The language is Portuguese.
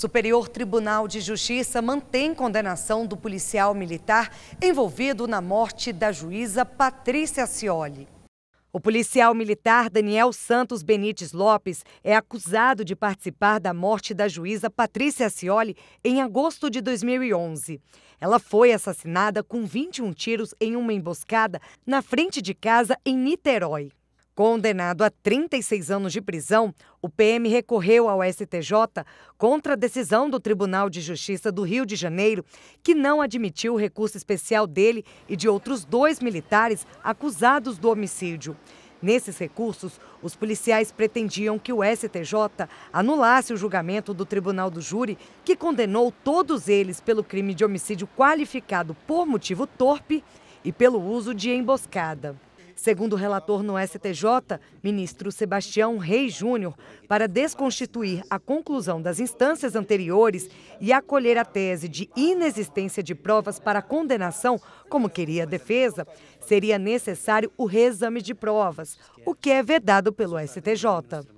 Superior Tribunal de Justiça mantém condenação do policial militar envolvido na morte da juíza Patrícia Cioli. O policial militar Daniel Santos Benites Lopes é acusado de participar da morte da juíza Patrícia Cioli em agosto de 2011. Ela foi assassinada com 21 tiros em uma emboscada na frente de casa em Niterói. Condenado a 36 anos de prisão, o PM recorreu ao STJ contra a decisão do Tribunal de Justiça do Rio de Janeiro, que não admitiu o recurso especial dele e de outros dois militares acusados do homicídio. Nesses recursos, os policiais pretendiam que o STJ anulasse o julgamento do Tribunal do Júri, que condenou todos eles pelo crime de homicídio qualificado por motivo torpe e pelo uso de emboscada. Segundo o relator no STJ, ministro Sebastião Reis Júnior, para desconstituir a conclusão das instâncias anteriores e acolher a tese de inexistência de provas para condenação, como queria a defesa, seria necessário o reexame de provas, o que é vedado pelo STJ.